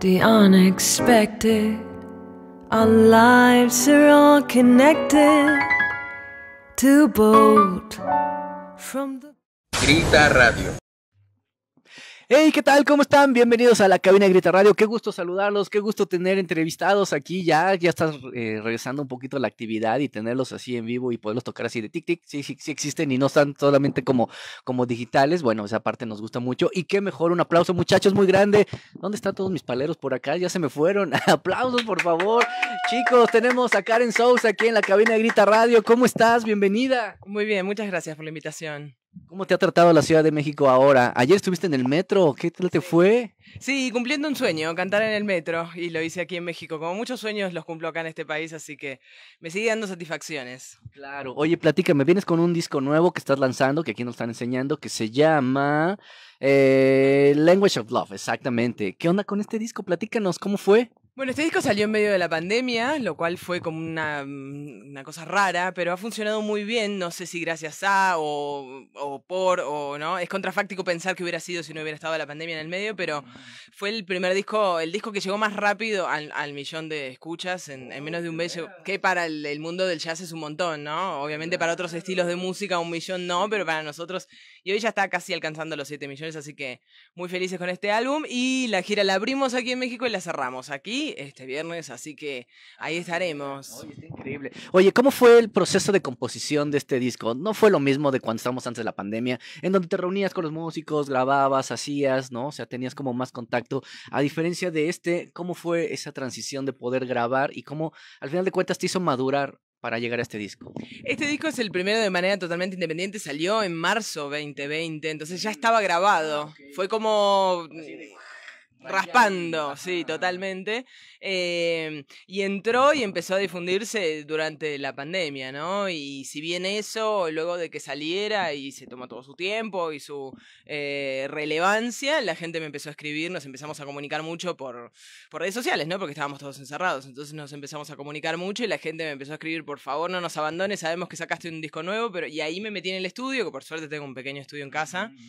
the unexpected. Our lives are all connected. Too bold from the. Grita Radio. Hey, ¿qué tal? ¿Cómo están? Bienvenidos a la cabina de Grita Radio. Qué gusto saludarlos, qué gusto tener entrevistados aquí. Ya, ya estás eh, regresando un poquito la actividad y tenerlos así en vivo y poderlos tocar así de tic tic. Sí, sí, sí existen y no están solamente como, como digitales. Bueno, esa parte nos gusta mucho. Y qué mejor, un aplauso, muchachos, muy grande. ¿Dónde están todos mis paleros por acá? Ya se me fueron. Aplausos, por favor. Chicos, tenemos a Karen Sousa aquí en la cabina de Grita Radio. ¿Cómo estás? Bienvenida. Muy bien, muchas gracias por la invitación. ¿Cómo te ha tratado la Ciudad de México ahora? ¿Ayer estuviste en el metro? ¿Qué tal te fue? Sí, cumpliendo un sueño, cantar en el metro, y lo hice aquí en México. Como muchos sueños los cumplo acá en este país, así que me sigue dando satisfacciones. Claro. Oye, platícame, vienes con un disco nuevo que estás lanzando, que aquí nos están enseñando, que se llama eh, Language of Love, exactamente. ¿Qué onda con este disco? Platícanos, ¿cómo fue? Bueno, este disco salió en medio de la pandemia, lo cual fue como una, mm, cosa rara, pero ha funcionado muy bien, no sé si gracias a o, por o no. Es contrafáctico pensar que hubiera sido si no hubiera estado la pandemia en el medio, pero fue el primer disco, el disco que llegó más rápido al, millón de escuchas en, menos de un mes, que para el, el, mundo del jazz es un montón, ¿no? Obviamente para otros estilos de música un millón no, pero para nosotros, y hoy ya está casi alcanzando los 7 millones, así que muy felices con este álbum y la gira la abrimos aquí en México y la cerramos aquí este viernes, así que ahí ah, estaremos. Oye, increíble. Oye, ¿cómo fue el proceso de composición de este disco? ¿No fue lo mismo de cuando estábamos antes de la pandemia, en donde te reunías con los músicos, grababas, hacías, ¿no? O sea, tenías como más contacto. A diferencia de este, ¿cómo fue esa transición de poder grabar y cómo al final de cuentas te hizo madurar para llegar a este disco? Este disco es el primero de manera totalmente independiente, salió en marzo 2020, entonces ya estaba grabado. Ah, fue como raspando, sí, totalmente. Em, y entró y empezó a difundirse durante la pandemia, ¿no? Y si bien eso, luego de que saliera y se tomó todo su tiempo y su eh, relevancia, la gente me empezó a escribir, nos empezamos a comunicar mucho por, por redes sociales, ¿no? Porque estábamos todos encerrados, entonces nos empezamos a comunicar mucho y la gente me empezó a escribir, por favor, no nos abandones, sabemos que sacaste un disco nuevo, pero y ahí me metí en el estudio, que por suerte tengo un pequeño estudio en casa. Mm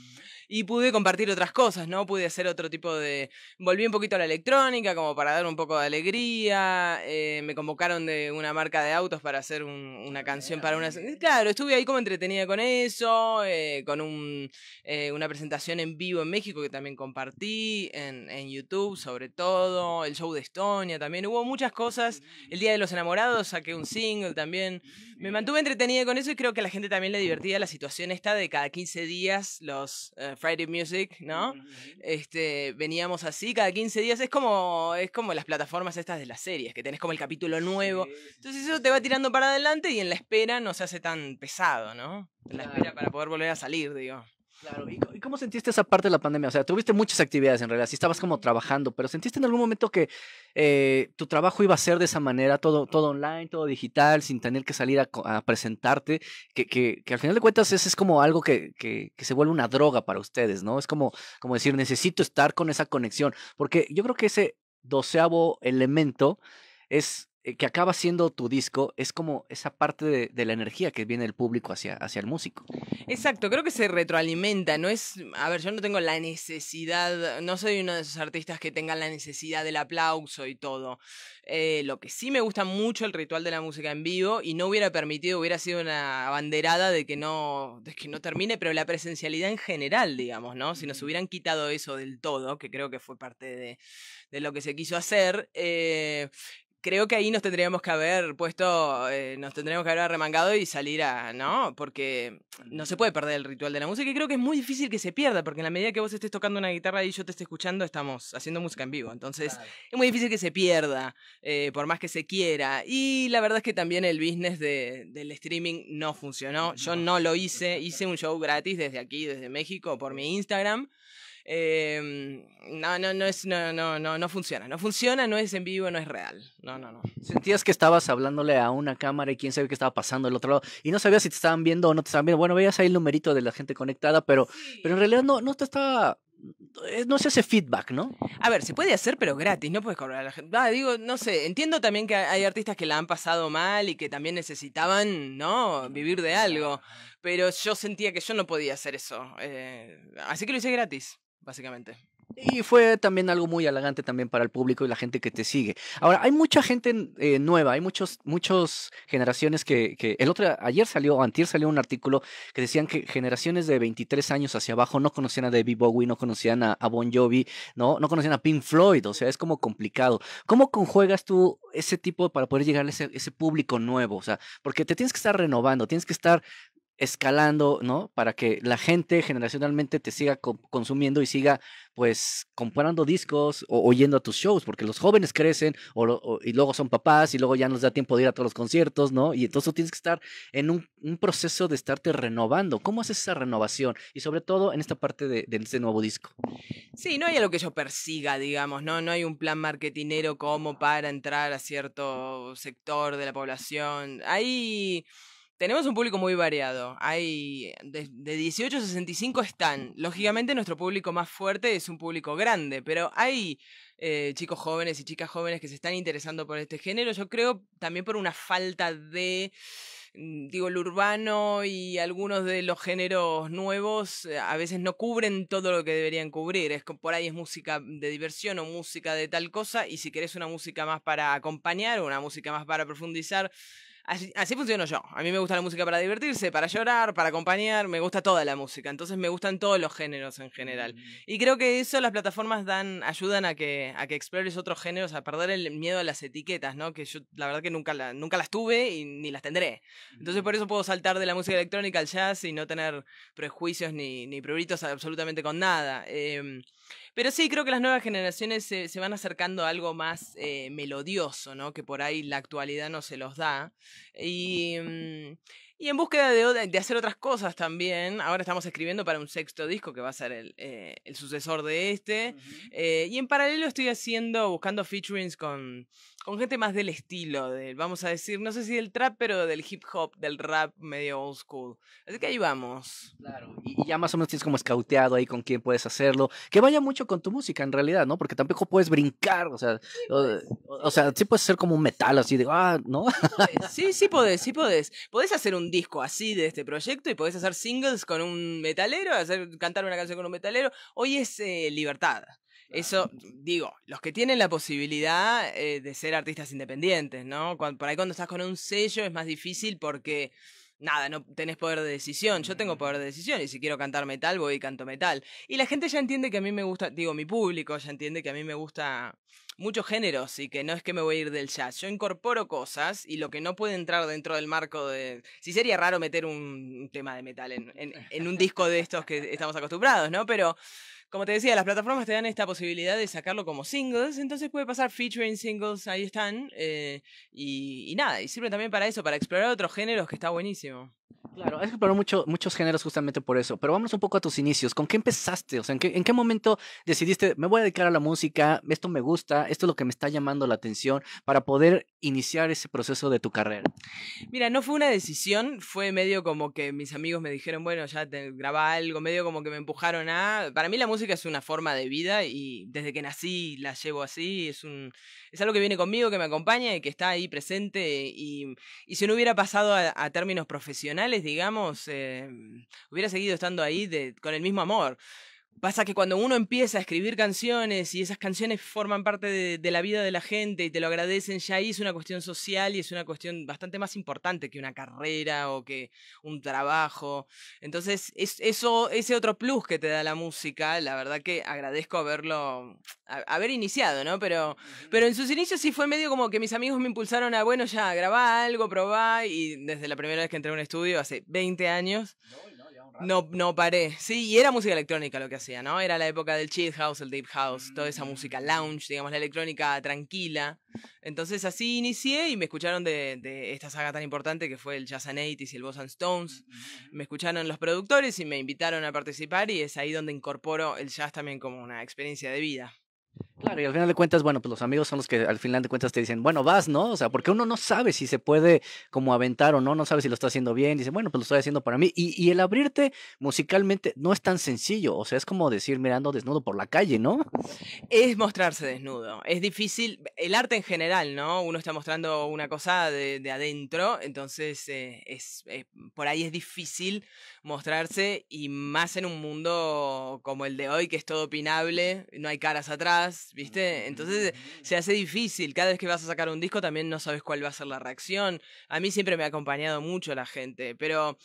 y pude compartir otras cosas, ¿no? Pude hacer otro tipo de... Volví un poquito a la electrónica como para dar un poco de alegría, eh, me convocaron de una marca de autos para hacer una ah, canción para una... Claro, estuve ahí como entretenida con eso, eh, con un, eh, una presentación en vivo en México que también compartí, en, en YouTube sobre todo, el show de Estonia también, hubo muchas cosas, el mm. Día de los Enamorados saqué un single también. Me mantuve entretenida con eso y creo que a la gente también le divertía la situación esta de cada 15 días los eh, Friday Music, ¿no? Este, veníamos así cada 15 días, es como es como las plataformas estas de las series, que tenés como el capítulo nuevo. Entonces eso te va tirando para adelante y en la espera no se hace tan pesado, ¿no? la espera para poder volver a salir, digo. Claro, ¿Y, cómo sentiste esa parte de la pandemia? O sea, tuviste muchas actividades en realidad, sí estabas como trabajando, pero ¿sentiste en algún momento que eh, tu trabajo iba a ser de esa manera, todo, todo online, todo digital, sin tener que salir a, presentarte? Que, que, que, al final de cuentas es, es como algo que, que, que, se vuelve una droga para ustedes, ¿no? Es como, como decir, necesito estar con esa conexión, porque yo creo que ese doceavo elemento es eh, que acaba siendo tu disco es como esa parte de, la energía que viene del público hacia, hacia el músico. Exacto, creo que se retroalimenta, no es, a ver, yo no tengo la necesidad, no soy uno de esos artistas que tengan la necesidad del aplauso y todo. Eh, lo que sí me gusta mucho el ritual de la música en vivo y no hubiera permitido, hubiera sido una banderada de que no, de que no termine, pero la presencialidad en general, digamos, ¿no? Si nos hubieran quitado eso del todo, que creo que fue parte de, de lo que se quiso hacer, eh, creo que ahí nos tendríamos que haber puesto, eh, nos tendríamos que haber arremangado y salir a, ¿no? Porque no se puede perder el ritual de la música y creo que es muy difícil que se pierda, porque en la medida que vos estés tocando una guitarra y yo te esté escuchando, estamos haciendo música en vivo. Entonces, es muy difícil que se pierda, eh, por más que se quiera. Y la verdad es que también el business del streaming no funcionó. Yo no lo hice, hice un show gratis desde aquí, desde México, por mi Instagram. Eh, no, no, no es, no, no, no, no funciona, no funciona, no es en vivo, no es real, no, no, no. Sentías que estabas hablándole a una cámara y quién sabe qué estaba pasando del otro lado y no sabías si te estaban viendo o no te estaban viendo. Bueno, veías ahí el numerito de la gente conectada, pero, pero en realidad no, no te estaba eh, no se hace feedback, ¿no? A ver, se puede hacer, pero gratis, no puedes cobrar a la gente. Ah, digo, no sé, entiendo también que hay artistas que la han pasado mal y que también necesitaban, ¿no? Vivir de algo, pero yo sentía que yo no podía hacer eso. Eh, así que lo hice gratis básicamente. Y fue también algo muy halagante también para el público y la gente que te sigue. Ahora, hay mucha gente eh, nueva, hay muchos, muchas generaciones que, que, El otro, ayer salió, antier salió un artículo que decían que generaciones de 23 años hacia abajo no conocían a David Bowie, no conocían a, Bon Jovi, ¿no? no conocían a Pink Floyd, o sea, es como complicado. ¿Cómo conjuegas tú ese tipo para poder llegar a ese, ese público nuevo? O sea, porque te tienes que estar renovando, tienes que estar escalando, ¿no? Para que la gente generacionalmente te siga consumiendo y siga, pues, comprando discos o oyendo a tus shows, porque los jóvenes crecen y luego son papás y luego ya no nos da tiempo de ir a todos los conciertos, ¿no? Y entonces tienes que estar en un, proceso de estarte renovando. ¿Cómo haces esa renovación? Y sobre todo en esta parte de, de, este nuevo disco. Sí, no hay algo que yo persiga, digamos, ¿no? No hay un plan marketinero como para entrar a cierto sector de la población. Ahí tenemos un público muy variado. Hay de, 18 a 65 están. Lógicamente nuestro público más fuerte es un público grande, pero hay eh, chicos jóvenes y chicas jóvenes que se están interesando por este género. Yo creo también por una falta de, mm, digo, el urbano y algunos de los géneros nuevos eh, a veces no cubren todo lo que deberían cubrir. Es por ahí es música de diversión o música de tal cosa y si querés una música más para acompañar, o una música más para profundizar Así, así, funciono yo. A mí me gusta la música para divertirse, para llorar, para acompañar, me gusta toda la música. Entonces me gustan todos los géneros en general. Mm. Y creo que eso las plataformas dan, ayudan a que, a que explores otros géneros, a perder el miedo a las etiquetas, ¿no? Que yo la verdad que nunca, nunca las tuve y ni las tendré. Entonces por mm. eso puedo saltar de la música electrónica al jazz y no tener prejuicios ni, ni pruritos absolutamente con nada. Em, pero sí, creo que las nuevas generaciones se, van acercando a algo más eh, melodioso, ¿no? Que por ahí la actualidad no se los da. Y. Mm, y en búsqueda de, hacer otras cosas también, ahora estamos escribiendo para un sexto disco que va a ser el, eh, sucesor de este. Eh, y en paralelo estoy haciendo, buscando featurings con, gente más del estilo, del, vamos a decir, no sé si del trap, pero del hip hop, del rap medio old school. Así que ahí vamos. Claro, y, ya más o menos tienes como escauteado ahí con quién puedes hacerlo. Que vaya mucho con tu música en realidad, ¿no? Porque tampoco puedes brincar, o sea, sí, o, sea, puedes ser como un metal así de, ah, ¿no? Sí, sí podés, sí podés. Podés hacer disco así de este proyecto y podés hacer singles con un metalero, hacer, cantar una canción con un metalero. Hoy es eh, libertad. Eso, digo, los que tienen la posibilidad eh, de ser artistas independientes, ¿no? por ahí cuando estás con un sello es más difícil porque nada, no tenés poder de decisión. Yo tengo poder de decisión y si quiero cantar metal, voy y canto metal. Y la gente ya entiende que a mí me gusta, digo, mi público ya entiende que a mí me gusta muchos géneros y que no es que me voy a ir del jazz. Yo incorporo cosas y lo que no puede entrar dentro del marco de. si sería raro meter un tema de metal en, en, en un disco de estos que estamos acostumbrados, ¿no? Pero como te decía, las plataformas te dan esta posibilidad de sacarlo como singles, entonces puede pasar featuring singles, ahí están. Eh, y, y, nada, y sirve también para eso, para explorar otros géneros que está buenísimo. Claro, has explorado mucho, muchos géneros justamente por eso, pero vamos un poco a tus inicios. ¿Con qué empezaste? O sea, ¿en qué, momento decidiste, me voy a dedicar a la música, esto me gusta, esto es lo que me está llamando la atención para poder iniciar ese proceso de tu carrera? Mira, no fue una decisión, fue medio como que mis amigos me dijeron, bueno, ya te graba algo, medio como que me empujaron a... Para mí la música es una forma de vida y desde que nací la llevo así, es, algo que viene conmigo, que me acompaña y que está ahí presente y, si no hubiera pasado a, a términos profesionales, digamos, em, hubiera seguido estando ahí de, con el mismo amor. Pasa que cuando uno empieza a escribir canciones y esas canciones forman parte de, la vida de la gente y te lo agradecen, ya ahí es una cuestión social y es una cuestión bastante más importante que una carrera o que un trabajo. Entonces, es, eso, ese otro plus que te da la música, la verdad que agradezco haberlo, haber iniciado, ¿no? Pero, pero en sus inicios sí fue medio como que mis amigos me impulsaron a, bueno, ya, grabar algo, probar Y desde la primera vez que entré en un estudio, hace 20 años. No, no paré. Sí, y era música electrónica lo que hacía, ¿no? Era la época del chill house, el deep house, toda esa música mm. lounge, digamos, la electrónica tranquila. Entonces así inicié y me escucharon de, de esta saga tan importante que fue el Jazz and 80s y el Boss and Stones. Me escucharon los productores y me invitaron a participar y es ahí donde incorporo el jazz también como una experiencia de vida. Claro, y al final de cuentas, bueno, pues los amigos son los que al final de cuentas te dicen, bueno, vas, ¿no? O sea, porque uno no sabe si se puede como aventar o no, no sabe si lo está haciendo bien, dice, bueno, pues lo estoy haciendo para mí. Y, y el abrirte musicalmente no es tan sencillo, o sea, es como decir mirando desnudo por la calle, ¿no? Es mostrarse desnudo, es difícil, el arte en general, ¿no? Uno está mostrando una cosa de, adentro, entonces eh, es, eh, por ahí es difícil mostrarse y más en un mundo como el de hoy, que es todo opinable, no hay caras atrás ¿viste? Entonces se hace difícil. Cada vez que vas a sacar un disco también no sabes cuál va a ser la reacción. A mí siempre me ha acompañado mucho la gente, pero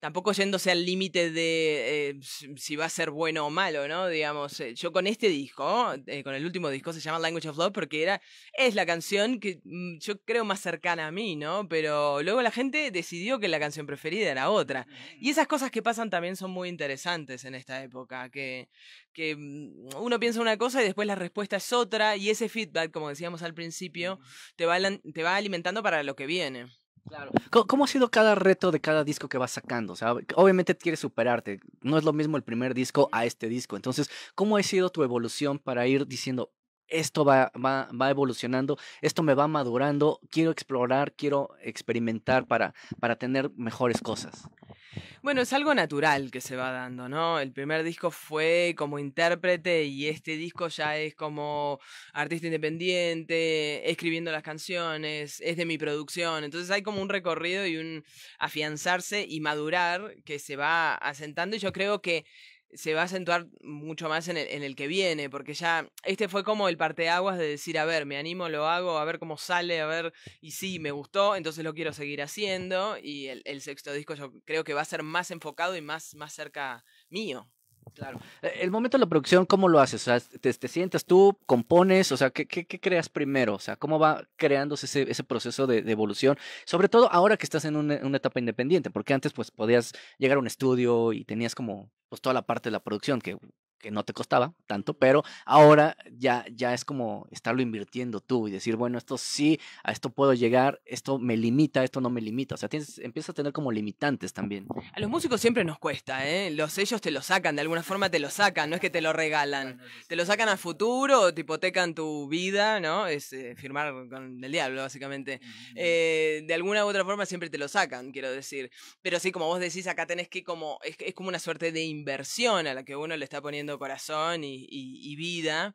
tampoco yéndose al límite de eh, si va a ser bueno o malo, ¿no? Digamos, eh, yo con este disco, eh, con el último disco, se llama Language of Love porque era, es la canción que mm, yo creo más cercana a mí, ¿no? Pero luego la gente decidió que la canción preferida era otra. Y mm. esas cosas que pasan también son muy interesantes en esta época, que, que mm, uno piensa una cosa y después la respuesta es otra y ese feedback, como decíamos al principio, te va, te va alimentando para lo que viene. Claro. ¿Cómo, ha sido cada reto de cada disco que vas sacando? O sea, obviamente quieres superarte. No es lo mismo el primer disco a este disco. Entonces, ¿cómo ha sido tu evolución para ir diciendo, esto va, va, va evolucionando, esto me va madurando, quiero explorar, quiero experimentar para, para tener mejores cosas? Bueno, es algo natural que se va dando, ¿no? El primer disco fue como intérprete y este disco ya es como artista independiente, escribiendo las canciones, es de mi producción, entonces hay como un recorrido y un afianzarse y madurar que se va asentando y yo creo que se va a acentuar mucho más en el, en el, que viene, porque ya este fue como el parteaguas de decir, a ver, me animo, lo hago, a ver cómo sale, a ver, y sí, me gustó, entonces lo quiero seguir haciendo, y el, el sexto disco yo creo que va a ser más enfocado y más, más cerca mío. Claro. Eh, el momento de la producción, ¿cómo lo haces? O sea, ¿te, sientas tú, compones? O sea, ¿qué, creas primero? O sea, ¿cómo va creándose ese, proceso de, evolución? Sobre todo ahora que estás en una, una, etapa independiente, porque antes pues podías llegar a un estudio y tenías como pues toda la parte de la producción, que que no te costaba tanto, pero ahora ya, ya es como estarlo invirtiendo tú y decir, bueno, esto sí, a esto puedo llegar, esto me limita, esto no me limita. O sea, tienes, empiezas a tener como limitantes también. A los músicos siempre nos cuesta, ¿eh? Los sellos te lo sacan, de alguna forma te lo sacan, no es que te lo regalan. Te lo sacan a futuro, te hipotecan tu vida, ¿no? Es eh, firmar con el diablo, básicamente. Eh, de alguna u otra forma siempre te lo sacan, quiero decir. Pero sí, como vos decís, acá tenés que como, es como una suerte de inversión a la que uno le está poniendo corazón y, vida.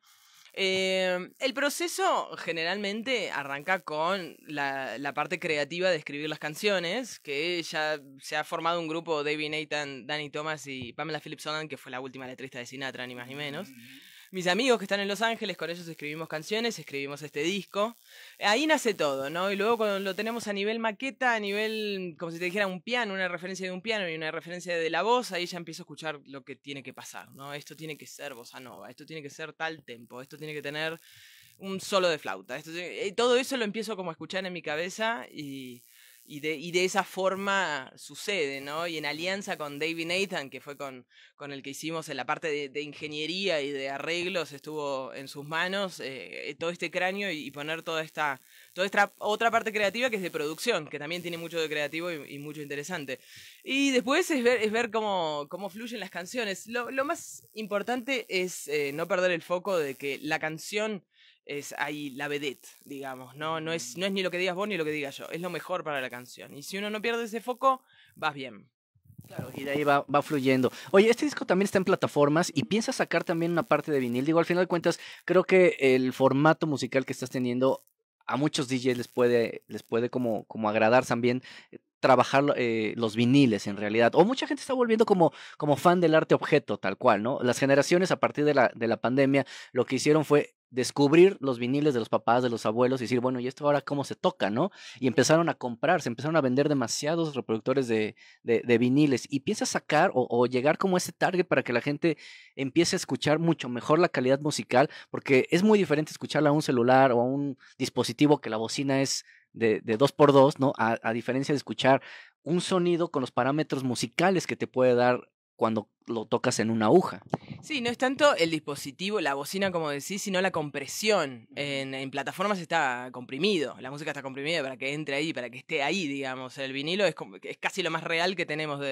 Eh, el proceso generalmente arranca con la, parte creativa de escribir las canciones, que ya se ha formado un grupo, David Nathan, Danny Thomas y Pamela Phillips que fue la última letrista de Sinatra, ni más ni menos mis amigos que están en Los Ángeles, con ellos escribimos canciones, escribimos este disco. Ahí nace todo, ¿no? Y luego cuando lo tenemos a nivel maqueta, a nivel, como si te dijera, un piano, una referencia de un piano y una referencia de la voz, ahí ya empiezo a escuchar lo que tiene que pasar, ¿no? Esto tiene que ser bossa nova, esto tiene que ser tal tempo, esto tiene que tener un solo de flauta. Esto, todo eso lo empiezo como a escuchar en mi cabeza y y de, esa forma sucede, ¿no? Y en alianza con David Nathan, que fue con, el que hicimos en la parte de, ingeniería y de arreglos, estuvo en sus manos eh, eh, todo este cráneo y, poner toda esta, toda esta otra parte creativa que es de producción, que también tiene mucho de creativo y, mucho interesante. Y después es ver, es ver cómo, fluyen las canciones. Lo, más importante es eh, no perder el foco de que la canción es ahí la vedette, digamos, ¿no? No es, no mm. es ni lo que digas vos ni lo que diga yo, es lo mejor para la canción. Y si uno no pierde ese foco, vas bien. Claro, y de ahí va, va, fluyendo. Oye, este disco también está en plataformas y piensas sacar también una parte de vinil. Digo, al final de cuentas, creo que el formato musical que estás teniendo a muchos DJs les puede, les puede como, como agradar también eh, trabajar eh, los viniles en realidad. O mucha gente está volviendo como, como fan del arte objeto, tal cual, ¿no? Las generaciones a partir de la, de la pandemia lo que hicieron fue descubrir los viniles de los papás, de los abuelos y decir, bueno, ¿y esto ahora cómo se toca, no? Y empezaron a comprar, se empezaron a vender demasiados reproductores de, viniles y empieza a sacar o, llegar como ese target para que la gente empiece a escuchar mucho mejor la calidad musical, porque es muy diferente escucharla a un celular o a un dispositivo que la bocina es de, de 2x2, ¿no? a diferencia de escuchar un sonido con los parámetros musicales que te puede dar cuando lo tocas en una aguja. Sí, no es tanto el dispositivo, la bocina como decís, sino la compresión. En, plataformas está comprimido, la música está comprimida para que entre ahí, para que esté ahí, digamos. El vinilo es, es casi lo más real que tenemos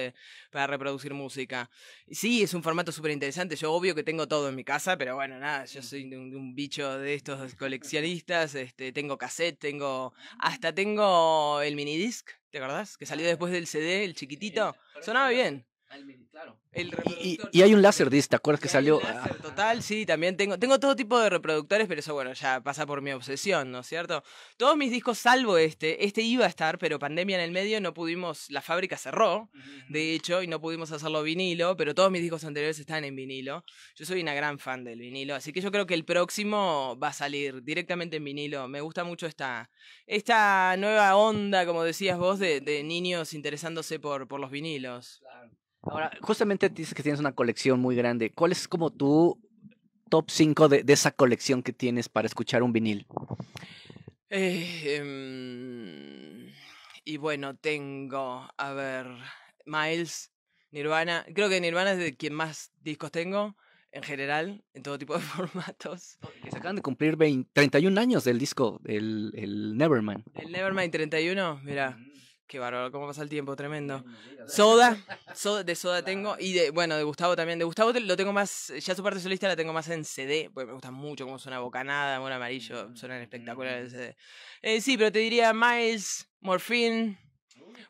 para reproducir música. Sí, es un formato súper interesante. Yo obvio que tengo todo en mi casa, pero bueno, nada, yo mm. soy un, bicho de estos coleccionistas. Este, tengo cassette, tengo... Hasta tengo el minidisc, ¿te acordás? Que salió ah. después del CD, el chiquitito. Sonaba bien y, hay un láser este, ¿te acuerdas que salió? Ah. total, sí, también tengo, tengo todo tipo de reproductores, pero eso, bueno, ya pasa por mi obsesión, ¿no es cierto? Todos mis discos, salvo este, este iba a estar, pero pandemia en el medio, no pudimos, la fábrica cerró, de hecho, y no pudimos hacerlo vinilo, pero todos mis discos anteriores están en vinilo. Yo soy una gran fan del vinilo, así que yo creo que el próximo va a salir directamente en vinilo. Me gusta mucho esta, esta nueva onda, como decías vos, de, de niños interesándose por, por los vinilos. Ahora, justamente dices que tienes una colección muy grande. ¿Cuál es como tu top 5 de, esa colección que tienes para escuchar un vinil? Eh, y bueno, tengo, a ver, Miles, Nirvana. Creo que Nirvana es de quien más discos tengo en general, en todo tipo de formatos. Que se acaban de cumplir 20, 31 años del disco, el, el Nevermind. El Nevermind 31, mira. Qué bárbaro, cómo pasa el tiempo, tremendo. Soda, de Soda tengo y de, bueno, de Gustavo también. De Gustavo lo tengo más, ya su parte solista la tengo más en CD, porque me gusta mucho cómo suena Bocanada, Amor Amarillo, mm, suenan mm, espectaculares en mm. CD. Eh, sí, pero te diría Miles, Morphine,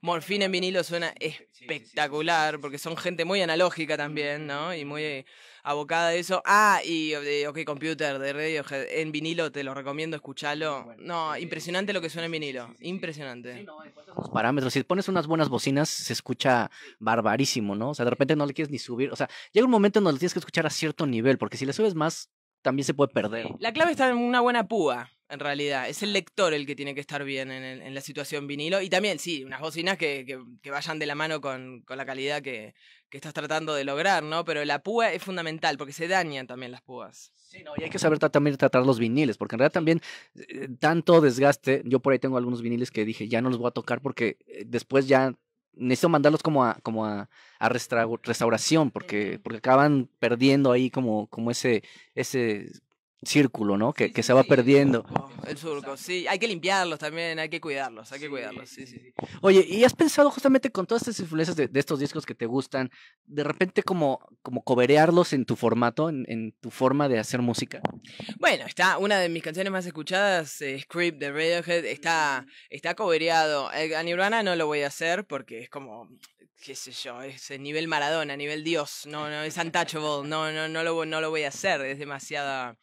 Morfina en vinilo suena espectacular, porque son gente muy analógica también, ¿no? Y muy abocada a eso. Ah, y OK Computer de radio, en vinilo, te lo recomiendo, escucharlo. No, impresionante lo que suena en vinilo, impresionante. Los parámetros, si pones unas buenas bocinas, se escucha barbarísimo, ¿no? O sea, de repente no le quieres ni subir, o sea, llega un momento en donde tienes que escuchar a cierto nivel, porque si le subes más, también se puede perder. La clave está en una buena púa en realidad. Es el lector el que tiene que estar bien en, la situación vinilo. Y también, sí, unas bocinas que, que, vayan de la mano con, la calidad que, estás tratando de lograr, ¿no? Pero la púa es fundamental porque se dañan también las púas. Sí, no, y hay que saber también tratar los viniles, porque en realidad también eh, tanto desgaste. Yo por ahí tengo algunos viniles que dije, ya no los voy a tocar porque eh, después ya necesito mandarlos como a, como a, a restauración, porque, porque acaban perdiendo ahí como, como ese, ese círculo, ¿no? Que, que se va perdiendo. El surco, sí. Hay que limpiarlos también, hay que cuidarlos, hay que cuidarlos. Oye, ¿y has pensado justamente con todas estas influencias de, estos discos que te gustan, de repente como, como coberearlos en tu formato, en, en, tu forma de hacer música? Bueno, está una de mis canciones más escuchadas, eh, Script de Radiohead, está, está cobereado. Eh, a Nirvana no lo voy a hacer porque es como qué sé yo, es nivel Maradona, nivel Dios, no, no es untouchable, no, no, no lo, no lo voy a hacer, es demasiada,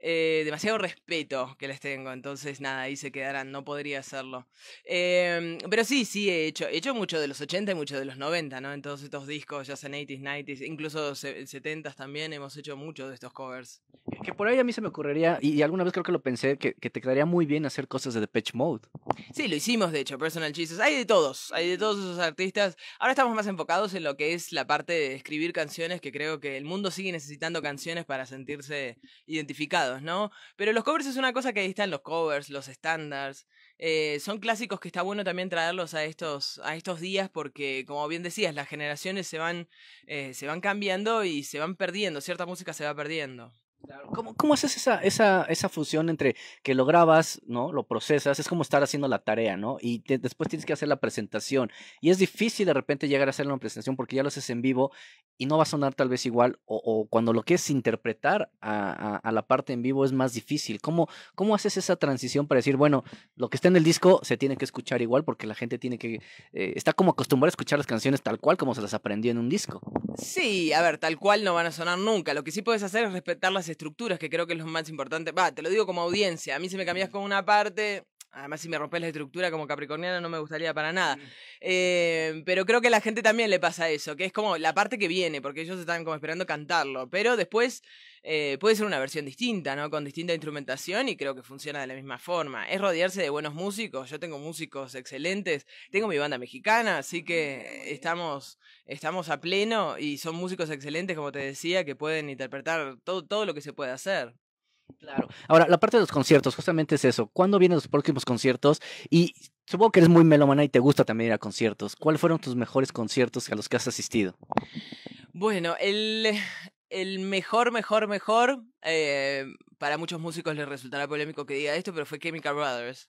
eh, demasiado respeto que les tengo, entonces nada, ahí se quedarán, no podría hacerlo. Em, pero sí, sí he hecho, he hecho mucho de los 80 y mucho de los 90, ¿no? En todos estos discos, ya sean 80s, 90s, incluso 70s también hemos hecho mucho de estos covers. Que por ahí a mí se me ocurriría, y, alguna vez creo que lo pensé, que, te quedaría muy bien hacer cosas de Depeche Mode. Sí, lo hicimos de hecho, Personal Jesus, hay de todos, hay de todos esos artistas. Ahora estamos más enfocados en lo que es la parte de escribir canciones, que creo que el mundo sigue necesitando canciones para sentirse identificado pero los covers es una cosa que ahí están los covers, los estándares. Eh, son clásicos que está bueno también traerlos a estos, a estos días porque, como bien decías, las generaciones se van, eh, se van cambiando y se van perdiendo, cierta música se va perdiendo. ¿Cómo, ¿Cómo, haces esa, esa, fusión entre que lo grabas, ¿no? Lo procesas, es como estar haciendo la tarea, ¿no? Y después tienes que hacer la presentación. Y es difícil de repente llegar a hacer una presentación porque ya lo haces en vivo y no va a sonar tal vez igual. O, cuando lo que es interpretar a, la parte en vivo es más difícil. ¿Cómo, ¿Cómo haces esa transición para decir, bueno, lo que está en el disco se tiene que escuchar igual porque la gente tiene que. Eh, está como acostumbrada a escuchar las canciones tal cual como se las aprendió en un disco. Sí, a ver, tal cual no van a sonar nunca. Lo que sí puedes hacer es respetar estructuras, que creo que es lo más importante. Va, te lo digo como audiencia, a mí si me cambias con una parte, Además, si me rompes la estructura como capricorniano no me gustaría para nada. Mm. Eh, pero creo que a la gente también le pasa eso, que es como la parte que viene, porque ellos están como esperando cantarlo. Pero después eh, puede ser una versión distinta, ¿no? Con distinta instrumentación y creo que funciona de la misma forma. Es rodearse de buenos músicos. Yo tengo músicos excelentes. Tengo mi banda mexicana, así que mm. estamos, estamos a pleno y son músicos excelentes, como te decía, que pueden interpretar todo lo que se puede hacer. Claro. Ahora, la parte de los conciertos, justamente es eso. ¿Cuándo vienen los próximos conciertos? Y supongo que eres muy melomana y te gusta también ir a conciertos. ¿Cuáles fueron tus mejores conciertos a los que has asistido? Bueno, el, el mejor, mejor, mejor, eh, para muchos músicos les resultará polémico que diga esto, pero fue Chemical Brothers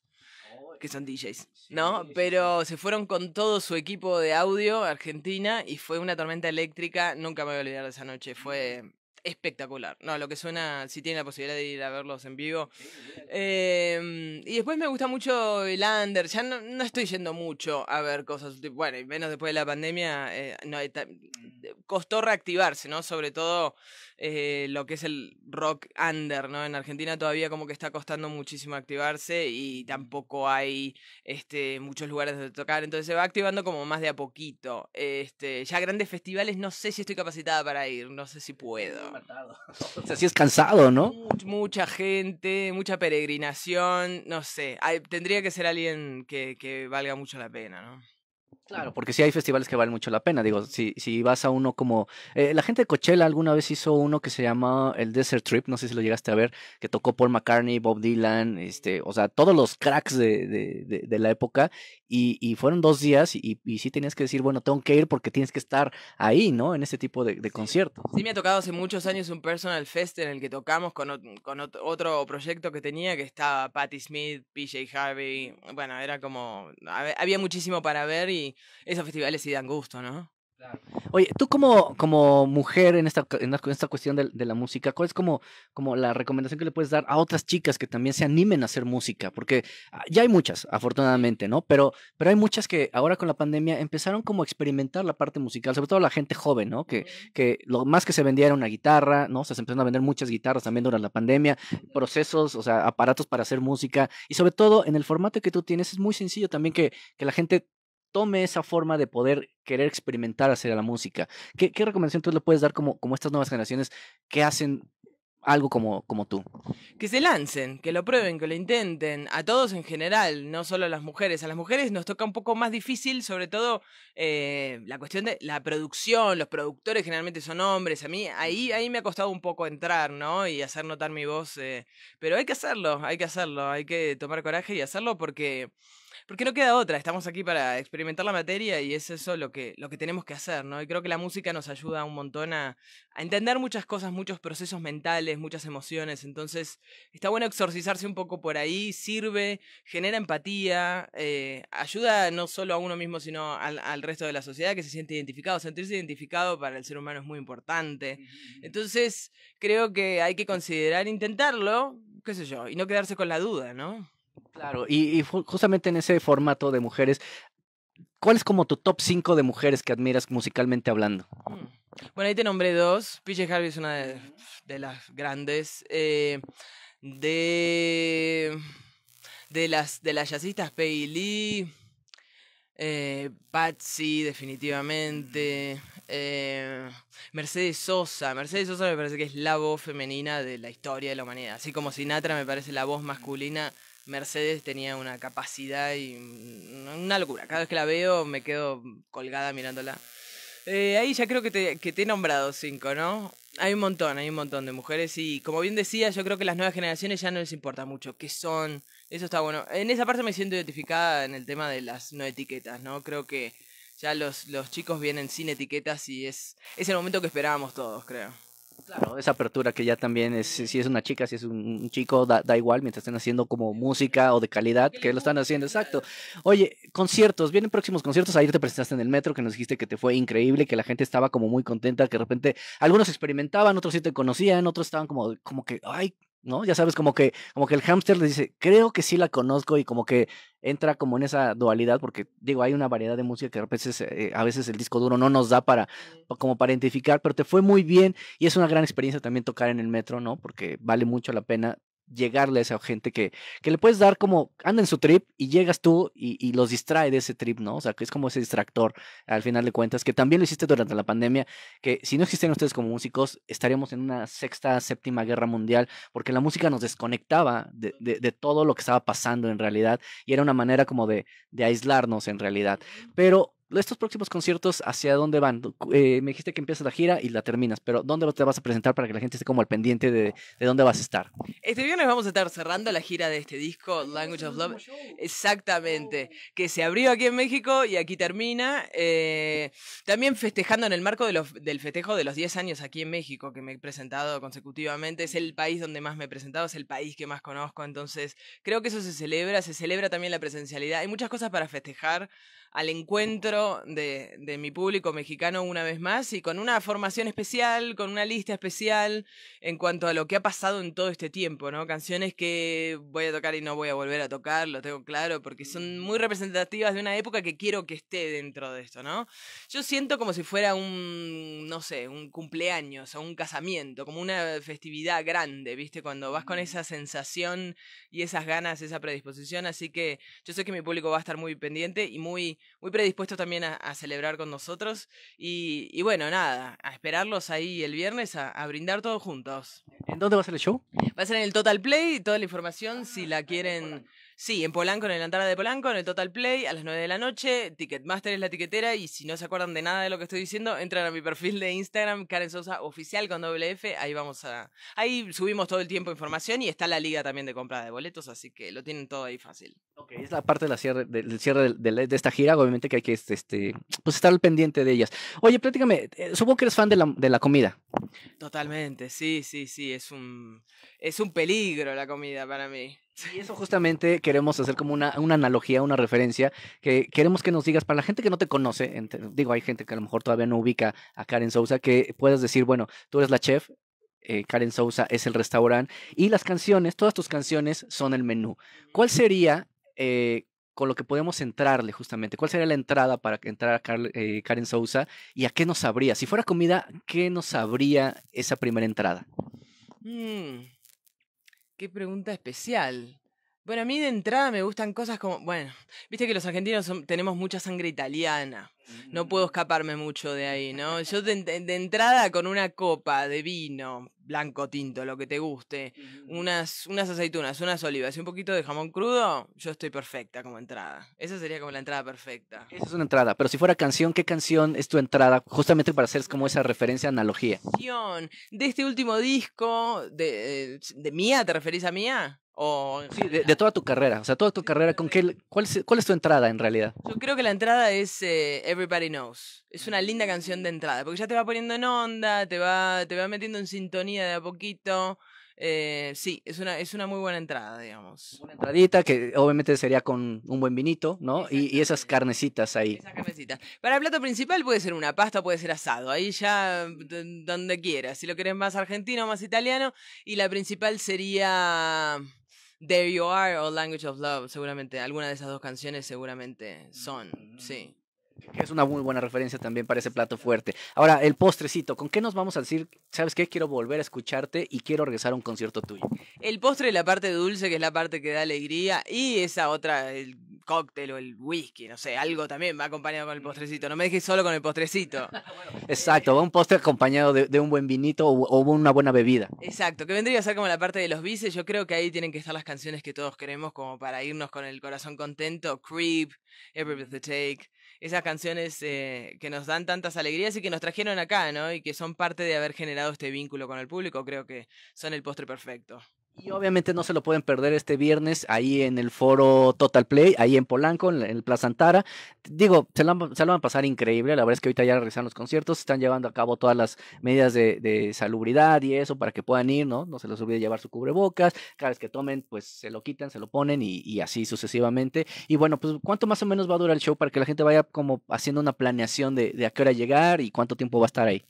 que son DJs, ¿no? Pero se fueron con todo su equipo de audio a Argentina y fue una tormenta eléctrica, nunca me voy a olvidar de esa noche, fue espectacular. No, lo que suena, si tiene la posibilidad de ir a verlos en vivo. Em, y después me gusta mucho el under. Ya no, estoy yendo mucho a ver cosas. Bueno, y menos después de la pandemia, eh, costó reactivarse, ¿no? Sobre todo eh, lo que es el rock under, ¿no? En Argentina todavía como que está costando muchísimo activarse y tampoco hay este, muchos lugares donde tocar. Entonces se va activando como más de a poquito. Este, ya grandes festivales, no sé si estoy capacitada para ir, no sé si puedo. O sea, si es cansado, ¿no? Mucha gente, mucha peregrinación, no sé. tendría que ser alguien que, valga mucho la pena, ¿no? Claro, porque sí hay festivales que valen mucho la pena. Digo, si, si vas a uno como. Eh, la gente de Coachella alguna vez hizo uno que se llamaba el Desert Trip, no sé si lo llegaste a ver, que tocó Paul McCartney, Bob Dylan, este, o sea, todos los cracks de, de la época. Y, y, fueron dos días y, sí tenías que decir, bueno, tengo que ir porque tienes que estar ahí, ¿no? En ese tipo de, de conciertos. Sí, me ha tocado hace muchos años un personal fest en el que tocamos con, con otro proyecto que tenía, que estaba Patti Smith, PJ Harvey. Bueno, era como, había muchísimo para ver y esos festivales sí dan gusto, ¿no? Oye, tú como, como mujer en esta, en esta cuestión de, la música, ¿cuál es como, como la recomendación que le puedes dar a otras chicas que también se animen a hacer música? Porque ah, ya hay muchas, afortunadamente, ¿no? Pero, pero hay muchas que ahora con la pandemia empezaron como a experimentar la parte musical, sobre todo la gente joven, ¿no? Que, que lo más que se vendía era una guitarra, ¿no? O sea, se empezaron a vender muchas guitarras también durante la pandemia, procesos, o sea, aparatos para hacer música. Y sobre todo en el formato que tú tienes es muy sencillo también que, que la gente tome esa forma de poder querer experimentar hacer la música. ¿Qué, recomendación tú le puedes dar como, como estas nuevas generaciones que hacen algo como, como tú. Que se lancen, que lo prueben, que lo intenten, a todos en general, no solo a las mujeres. A las mujeres nos toca un poco más difícil, sobre todo eh, la cuestión de la producción, los productores generalmente son hombres. A mí ahí, ahí me ha costado un poco entrar, ¿no? Y hacer notar mi voz. Eh, pero hay que hacerlo, hay que hacerlo, hay que tomar coraje y hacerlo porque porque no queda otra, estamos aquí para experimentar la materia y es eso lo que, lo que tenemos que hacer, ¿no? Y creo que la música nos ayuda un montón a, entender muchas cosas, muchos procesos mentales, muchas emociones, entonces está bueno exorcizarse un poco por ahí, sirve, genera empatía, eh, ayuda no solo a uno mismo, sino al, al, resto de la sociedad que se siente identificado, sentirse identificado para el ser humano es muy importante, entonces creo que hay que considerar intentarlo, qué sé yo, y no quedarse con la duda, ¿no? Claro, y, justamente en ese formato de mujeres, ¿cuál es como tu top 5 de mujeres que admiras musicalmente hablando? Mm, bueno, ahí te nombré dos. PJ Harvey es una de, las grandes. Eh, de, de, las, de las jazzistas, Peggy Lee, eh, Patsy, definitivamente. Eh, Mercedes Sosa. Mercedes Sosa me parece que es la voz femenina de la historia de la humanidad. Así como Sinatra me parece la voz masculina Mercedes tenía una capacidad y una locura. Cada vez que la veo me quedo colgada mirándola. Eh, ahí ya creo que te, que te he nombrado cinco, ¿no? Hay un montón, hay un montón de mujeres y como bien decía, yo creo que las nuevas generaciones ya no les importa mucho qué son. Eso está bueno. En esa parte me siento identificada en el tema de las no etiquetas, ¿no? Creo que ya los, los chicos vienen sin etiquetas y es, es el momento que esperábamos todos, creo. Claro, esa apertura que ya también es, si es una chica, si es un, chico, da, da, igual, mientras estén haciendo como música o de calidad, que lo están haciendo, exacto. Oye, conciertos, vienen próximos conciertos, ayer te presentaste en el metro, que nos dijiste que te fue increíble, que la gente estaba como muy contenta, que de repente algunos experimentaban, otros sí te conocían, otros estaban como, como que, ay, ¿no? Ya sabes, como que, como que el hámster le dice, creo que sí la conozco y como que entra como en esa dualidad, porque digo, hay una variedad de música que a veces, eh, a veces el disco duro no nos da para, como para identificar, pero te fue muy bien y es una gran experiencia también tocar en el metro, ¿no? Porque vale mucho la pena llegarle a esa gente que, que le puedes dar como, anda en su trip y llegas tú y, los distrae de ese trip, ¿no? O sea, que es como ese distractor al final de cuentas, que también lo hiciste durante la pandemia, que si no existen ustedes como músicos, estaríamos en una sexta, séptima guerra mundial, porque la música nos desconectaba de, de todo lo que estaba pasando en realidad y era una manera como de, de aislarnos en realidad. Pero estos próximos conciertos, ¿hacia dónde van? Eh, me dijiste que empiezas la gira y la terminas, pero ¿dónde lo te vas a presentar para que la gente esté como al pendiente de, dónde vas a estar? Este viernes vamos a estar cerrando la gira de este disco, Language of Love. Exactamente, que se abrió aquí en México y aquí termina. Eh, también festejando en el marco del festejo de los 10 años aquí en México, que me he presentado consecutivamente. Es el país donde más me he presentado, es el país que más conozco, entonces creo que eso se celebra. Se celebra también la presencialidad. Hay muchas cosas para festejar al encuentro de, de, mi público mexicano una vez más y con una formación especial, con una lista especial en cuanto a lo que ha pasado en todo este tiempo, ¿no? Canciones que voy a tocar y no voy a volver a tocar, lo tengo claro, porque son muy representativas de una época que quiero que esté dentro de esto, ¿no? Yo siento como si fuera un, no sé, un cumpleaños o un casamiento, como una festividad grande, ¿viste? Cuando vas con mm. esa sensación y esas ganas, esa predisposición, así que yo sé que mi público va a estar muy pendiente y muy, muy predispuesto también a, celebrar con nosotros. Y, bueno, nada, a esperarlos ahí el viernes a, a, brindar todos juntos. ¿En dónde va a ser el show? Va a ser en el Total Play. Toda la información, si la quieren Sí, en Polanco, en el Antara de Polanco, en el Total Play, a las 9 de la noche. Ticketmaster es la tiquetera. Y si no se acuerdan de nada de lo que estoy diciendo, entran a mi perfil de Instagram, Karen Sosa Oficial con WF. Ahí vamos a. Ahí subimos todo el tiempo información y está la liga también de compra de boletos, así que lo tienen todo ahí fácil. Ok, es la parte cierre, del cierre de, esta gira, obviamente que hay que este, pues estar al pendiente de ellas. Oye, platícame, eh, supongo que eres fan de la, de la comida. Totalmente, sí, sí, sí, es un, es un peligro la comida para mí. Y eso justamente queremos hacer como una, una, analogía, una referencia, que queremos que nos digas, para la gente que no te conoce, digo, hay gente que a lo mejor todavía no ubica a Karen Sousa, que puedas decir, bueno, tú eres la chef, eh, Karen Sousa es el restaurante, y las canciones, todas tus canciones son el menú. ¿Cuál sería, eh, con lo que podemos entrarle justamente, cuál sería la entrada para entrar a eh, Karen Sousa y a qué nos sabría? Si fuera comida, ¿qué nos sabría esa primera entrada? Mm. Qué pregunta especial. Bueno, a mí de entrada me gustan cosas como, bueno, viste que los argentinos tenemos mucha sangre italiana, no puedo mm. escaparme mucho de ahí, ¿no? Yo de, entrada con una copa de vino, blanco, tinto, lo que te guste, unas, unas aceitunas, unas olivas y un poquito de jamón crudo, yo estoy perfecta como entrada. Esa sería como la entrada perfecta. Esa es una entrada, pero si fuera canción, ¿qué canción es tu entrada? Justamente para hacer como esa referencia, analogía. De este último disco, de, eh, de Mía, ¿te referís a Mía? sí, de, toda tu carrera, o sea, toda tu carrera, ¿con qué, cuál, es, tu entrada en realidad? Yo creo que la entrada es eh, Everybody Knows. Es una linda canción de entrada, porque ya te va poniendo en onda, te va, te va metiendo en sintonía de a poquito. Eh, sí, es una, es una muy buena entrada, digamos. Una entradita que obviamente sería con un buen vinito, ¿no? Y, y, esas carnecitas ahí. Esas carnecitas. Para el plato principal puede ser una pasta, puede ser asado, ahí ya donde quieras. Si lo querés más argentino, más italiano. Y la principal sería There You Are o Language of Love, seguramente. Alguna de esas dos canciones seguramente son, mm, sí. Es una muy buena referencia también para ese plato fuerte. Ahora, el postrecito, ¿con qué nos vamos a decir? ¿Sabes qué? Quiero volver a escucharte y quiero regresar a un concierto tuyo. El postre, la parte dulce, que es la parte que da alegría, y esa otra, el cóctel o el whisky, no sé, algo también va acompañado con el mm. postrecito. No me dejes solo con el postrecito. Eh, Exacto, va un postre acompañado de, un buen vinito o, una buena bebida. Exacto, que vendría a ser como la parte de los bices. Yo creo que ahí tienen que estar las canciones que todos queremos como para irnos con el corazón contento. Creep, Every Breath the Take esas canciones eh, que nos dan tantas alegrías y que nos trajeron acá, ¿no? Y que son parte de haber generado este vínculo con el público, creo que son el postre perfecto. Y obviamente no se lo pueden perder este viernes ahí en el foro Total Play, ahí en Polanco, en, el Plaza Antara. Digo, se lo, van, a pasar increíble. La verdad es que ahorita ya regresan los conciertos, están llevando a cabo todas las medidas de, de, salubridad y eso para que puedan ir, ¿no? No se les olvide llevar su cubrebocas. Cada vez que tomen, pues se lo quitan, se lo ponen y, así sucesivamente. Y bueno, pues cuánto más o menos va a durar el show para que la gente vaya como haciendo una planeación de, de a qué hora llegar y cuánto tiempo va a estar ahí.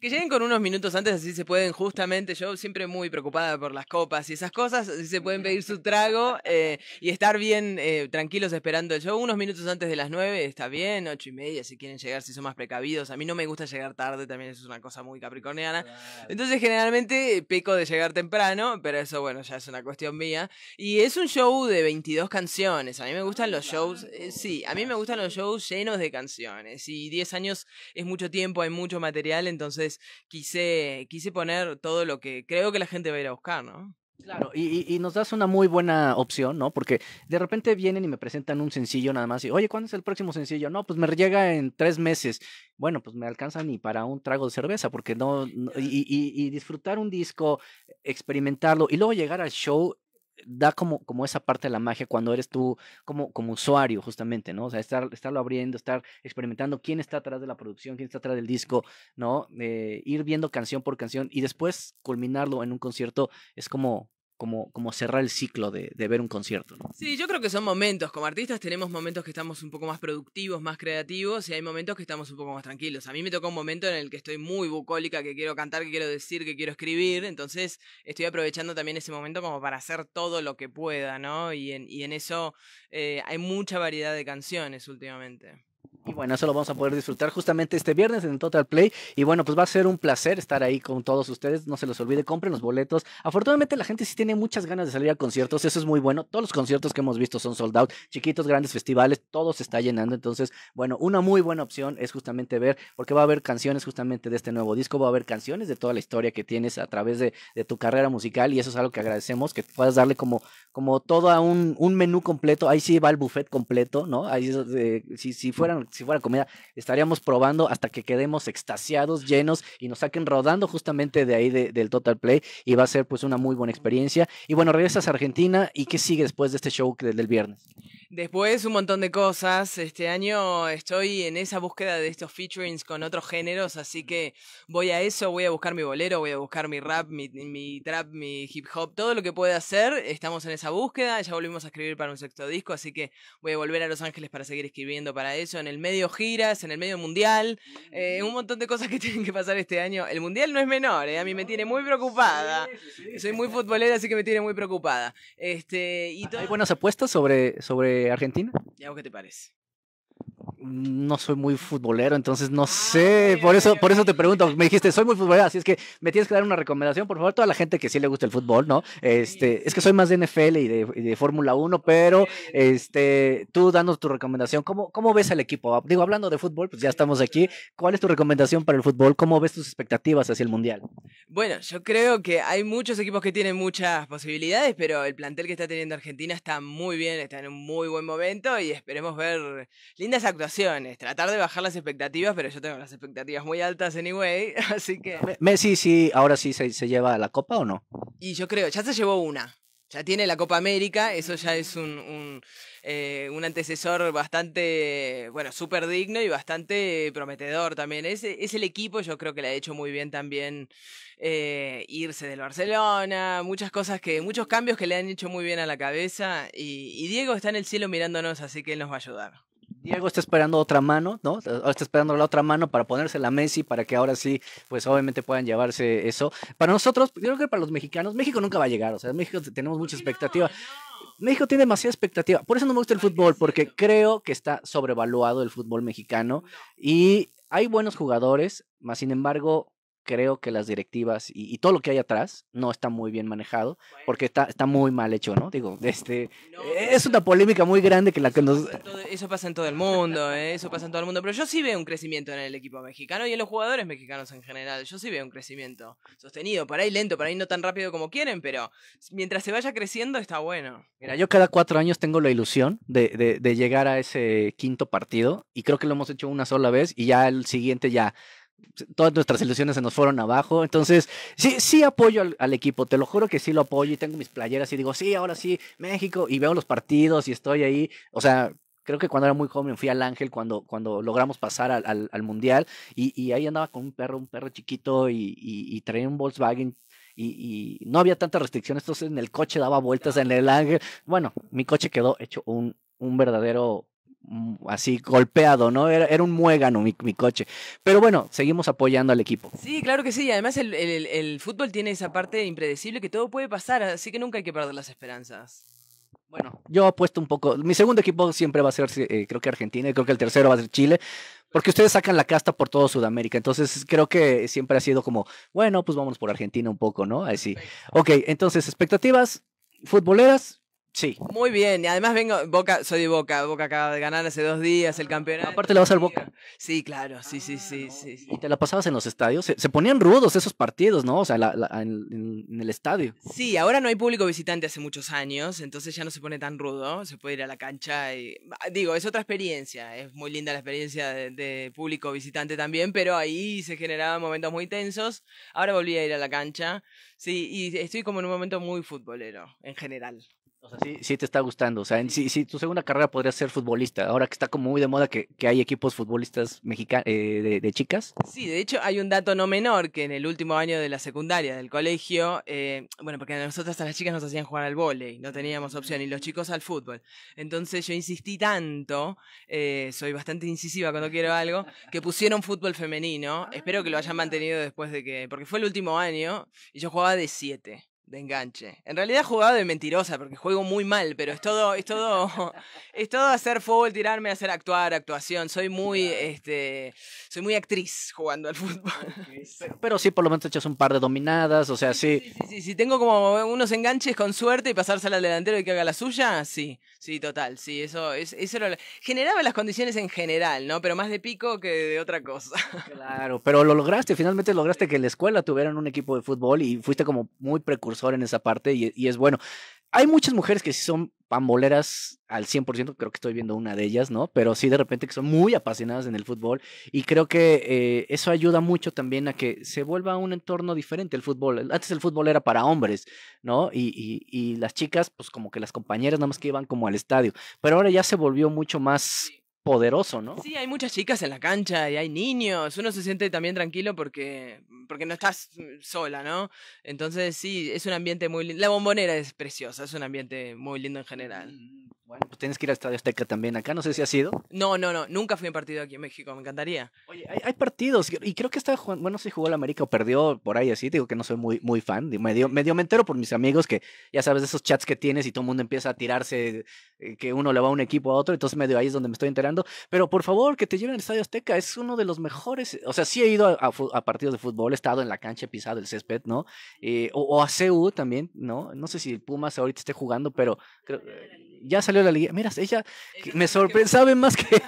Que lleguen con unos minutos antes, así se pueden justamente, yo siempre muy preocupada por las copas y esas cosas, así se pueden pedir su trago eh, y estar bien eh, tranquilos esperando el show. Unos minutos antes de las nueve está bien, ocho y media si quieren llegar, si son más precavidos. A mí no me gusta llegar tarde, también es una cosa muy capricorniana. Entonces generalmente peco de llegar temprano, pero eso bueno, ya es una cuestión mía. Y es un show de 22 canciones, a mí me gustan los shows, eh, sí, a mí me gustan los shows llenos de canciones y 10 años es mucho tiempo, hay mucho material entonces quise, quise poner todo lo que creo que la gente va a ir a buscar, ¿no? Claro, y, nos das una muy buena opción, ¿no? Porque de repente vienen y me presentan un sencillo nada más y, oye, ¿cuándo es el próximo sencillo? No, pues me llega en tres meses. Bueno, pues me alcanza ni para un trago de cerveza, porque no, y, disfrutar un disco, experimentarlo y luego llegar al show da como, como esa parte de la magia cuando eres tú como, como usuario, justamente, ¿no? O sea, estar, estarlo abriendo, estar experimentando quién está atrás de la producción, quién está atrás del disco, ¿no? Eh, ir viendo canción por canción y después culminarlo en un concierto es como, como, como cerrar el ciclo de, ver un concierto. ¿no? Sí, yo creo que son momentos. Como artistas tenemos momentos que estamos un poco más productivos, más creativos, y hay momentos que estamos un poco más tranquilos. A mí me tocó un momento en el que estoy muy bucólica, que quiero cantar, que quiero decir, que quiero escribir, entonces estoy aprovechando también ese momento como para hacer todo lo que pueda, ¿no? Y en, y en eso eh, hay mucha variedad de canciones últimamente. Y bueno, eso lo vamos a poder disfrutar justamente este viernes en Total Play. Y bueno, pues va a ser un placer estar ahí con todos ustedes. No se los olvide, compren los boletos. Afortunadamente la gente sí tiene muchas ganas de salir a conciertos. Eso es muy bueno. Todos los conciertos que hemos visto son sold out. Chiquitos, grandes festivales, todo se está llenando. Entonces, bueno, una muy buena opción es justamente ver, porque va a haber canciones justamente de este nuevo disco, va a haber canciones de toda la historia que tienes a través de, tu carrera musical. Y eso es algo que agradecemos, que puedas darle como, como todo a un, menú completo. Ahí sí va el buffet completo, ¿no? Ahí, si, si fueran si fuera comida, estaríamos probando hasta que quedemos extasiados, llenos y nos saquen rodando justamente de ahí del Total Play y va a ser pues una muy buena experiencia. Y bueno, regresas a Argentina y ¿qué sigue después de este show del viernes? Después un montón de cosas. Este año estoy en esa búsqueda de estos featurings con otros géneros, así que voy a eso, voy a buscar mi bolero, voy a buscar mi rap, mi, trap, mi hip hop, todo lo que pueda hacer. Estamos en esa búsqueda, ya volvimos a escribir para un sexto disco, así que voy a volver a Los Ángeles para seguir escribiendo para eso. En el medio giras, en el medio mundial, eh, un montón de cosas que tienen que pasar este año. El mundial no es menor, eh, a mí me tiene muy preocupada. Soy muy futbolera, así que me tiene muy preocupada. Este, ah, ¿Hay buenos apuestos sobre... sobre Argentina. ¿Y o que qué te parece? no soy muy futbolero, entonces no ah, sé. Por eso, por eso te pregunto. Me dijiste, soy muy futbolero, así es que me tienes que dar una recomendación, por favor, toda la gente que sí le gusta el fútbol, ¿no? Este, es que soy más de NFL y de, Fórmula 1, pero este, tú danos tu recomendación. ¿Cómo, ¿Cómo ves al equipo? Digo, hablando de fútbol, pues ya estamos aquí. ¿Cuál es tu recomendación para el fútbol? ¿Cómo ves tus expectativas hacia el Mundial? Bueno, yo creo que hay muchos equipos que tienen muchas posibilidades, pero el plantel que está teniendo Argentina está muy bien, está en un muy buen momento y esperemos ver lindas actuaciones tratar de bajar las expectativas, pero yo tengo las expectativas muy altas anyway, así que... Messi sí, ahora sí se, se lleva la copa o no? Y yo creo, ya se llevó una, ya tiene la Copa América, eso ya es un, un, eh, antecesor bastante, bueno, súper digno y bastante prometedor también. Es, es el equipo, yo creo que le ha hecho muy bien también eh, irse del Barcelona, muchas cosas que, muchos cambios que le han hecho muy bien a la cabeza y, y Diego está en el cielo mirándonos, así que él nos va a ayudar. Diego está esperando otra mano, ¿no? está esperando la otra mano para ponerse la Messi, para que ahora sí, pues obviamente puedan llevarse eso. Para nosotros, yo creo que para los mexicanos, México nunca va a llegar, o sea, México tenemos mucha expectativa. México tiene demasiada expectativa. Por eso no me gusta el fútbol, porque creo que está sobrevaluado el fútbol mexicano y hay buenos jugadores, más sin embargo, creo que las directivas y, todo lo que hay atrás no está muy bien manejado porque está, está muy mal hecho, ¿no? Digo, este eh, es una polémica muy grande que la que nos... eso pasa en todo el mundo, ¿eh? eso pasa en todo el mundo, pero yo sí veo un crecimiento en el equipo mexicano y en los jugadores mexicanos en general, yo sí veo un crecimiento sostenido, por ahí lento, por ahí no tan rápido como quieren, pero mientras se vaya creciendo está bueno. Mira, yo cada cuatro años tengo la ilusión de, de, de llegar a ese quinto partido y creo que lo hemos hecho una sola vez y ya el siguiente ya todas nuestras ilusiones se nos fueron abajo. Entonces, sí, sí apoyo al, equipo, te lo juro que sí lo apoyo y tengo mis playeras y digo, sí, ahora sí, México, y veo los partidos y estoy ahí. O sea, creo que cuando era muy joven fui al Ángel cuando, cuando logramos pasar al, Mundial y, ahí andaba con un perro, un perro chiquito y, traía un Volkswagen y, no había tantas restricciones, entonces en el coche daba vueltas en el ángel. Bueno, mi coche quedó hecho un verdadero Mm, así golpeado, ¿no? Era, era un muégano mi, coche. Pero bueno, seguimos apoyando al equipo. Sí, claro que sí. Además, el, el, fútbol tiene esa parte impredecible que todo puede pasar, así que nunca hay que perder las esperanzas. Bueno, yo apuesto un poco. Mi segundo equipo siempre va a ser, eh, creo que Argentina, y creo que el tercero va a ser Chile, porque ustedes sacan la casta por todo Sudamérica. Entonces, creo que siempre ha sido como, bueno, pues vamos por Argentina un poco, ¿no? Así. Ok, entonces, expectativas futboleras, Sí. Muy bien, y además vengo, Boca, soy de Boca, Boca acaba de ganar hace dos días el campeonato. Aparte le vas al Boca. Sí, claro, sí, sí, ah, sí, sí. Y te la pasabas en los estadios, se, ponían rudos esos partidos, ¿no? O sea, en, el estadio. Sí, ahora no hay público visitante hace muchos años, entonces ya no se pone tan rudo, se puede ir a la cancha y... Ah, digo, es otra experiencia, es muy linda la experiencia de, de público visitante también, pero ahí se generaban momentos muy tensos, ahora volví a ir a la cancha, sí, y estoy como en un momento muy futbolero, en general. Si te está gustando. O sea, en, tu segunda carrera podría ser futbolista. Ahora que está como muy de moda que, hay equipos futbolistas mexicanos eh, de, chicas. Sí, de hecho hay un dato no menor que en el último año de la secundaria del colegio, eh, bueno, porque a nosotras las chicas nos hacían jugar al volei, no teníamos opción, y los chicos al fútbol. Entonces yo insistí tanto, eh, soy bastante incisiva cuando quiero algo, que pusieron fútbol femenino. Espero que lo hayan ah. mantenido después de que, porque fue el último año y yo jugaba de siete de enganche. En realidad he jugado de mentirosa porque juego muy mal, pero es todo, es todo, es todo hacer fútbol, tirarme, hacer actuar, actuación. Soy muy, este, soy muy actriz jugando al fútbol. Pero sí, por lo menos echas un par de dominadas, o sea, sí. Sí, sí, sí, tengo como unos enganches con suerte y pasársela al delantero y que haga la suya, sí, sí, total, sí, eso, eso generaba las condiciones en general, ¿no? Pero más de pico que de otra cosa. Claro, pero lo lograste, finalmente lograste que en la escuela tuvieran un equipo de fútbol y fuiste como muy precursor en esa parte y, es bueno. Hay muchas mujeres que sí son pamboleras al 100%, creo que estoy viendo una de ellas, ¿no? Pero sí de repente que son muy apasionadas en el fútbol y creo que eh, eso ayuda mucho también a que se vuelva un entorno diferente el fútbol. Antes el fútbol era para hombres, ¿no? Y, y las chicas, pues como que las compañeras nada más que iban como al estadio, pero ahora ya se volvió mucho más poderoso, ¿no? Sí, hay muchas chicas en la cancha y hay niños. Uno se siente también tranquilo porque, porque no estás mm, sola, ¿no? Entonces, sí, es un ambiente muy lindo. La bombonera es preciosa, es un ambiente muy lindo en general. Mm, bueno, pues tienes que ir al Estadio Azteca también acá, no sé si ha sido No, no, no, nunca fui a un partido aquí en México, me encantaría. Oye, hay, partidos, y creo que estaba jugando, bueno, si jugó el América o perdió por ahí así, digo que no soy muy, muy fan, medio me entero por mis amigos que, ya sabes, esos chats que tienes y todo el mundo empieza a tirarse, eh, que uno le va a un equipo a otro, entonces medio ahí es donde me estoy enterando, pero por favor, que te lleven al Estadio Azteca, es uno de los mejores, o sea, sí he ido a, partidos de fútbol, he estado en la cancha, he pisado el césped, ¿no? Eh, o, o, a CU también, ¿no? No sé si Pumas ahorita esté jugando, pero creo... Eh, ya salió la liga miras ella me sorprende, sabe más que...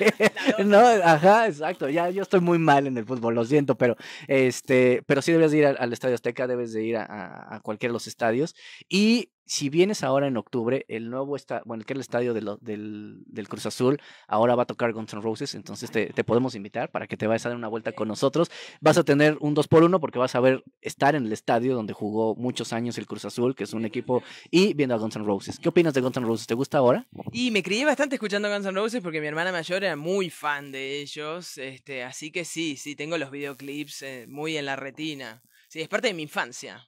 no, ajá, exacto. Ya yo estoy muy mal en el fútbol, lo siento, pero, este, pero sí debes de ir al, Estadio Azteca, debes de ir a, a, a, cualquiera de los estadios. Y si vienes ahora en octubre, el nuevo estadio, bueno, que es el estadio del, Cruz Azul, ahora va a tocar Guns N' Roses, entonces te, podemos invitar para que te vayas a dar una vuelta con nosotros. Vas a tener un 2 por 1 porque vas a ver estar en el estadio donde jugó muchos años el Cruz Azul, que es un equipo, y viendo a Guns N' Roses. ¿Qué opinas de Guns N' Roses? ¿Te gusta ahora? Y me crié bastante escuchando Guns N' Roses porque mi hermana mayor era muy fan de ellos, este, así que sí, sí, tengo los videoclips eh, muy en la retina. Sí, es parte de mi infancia.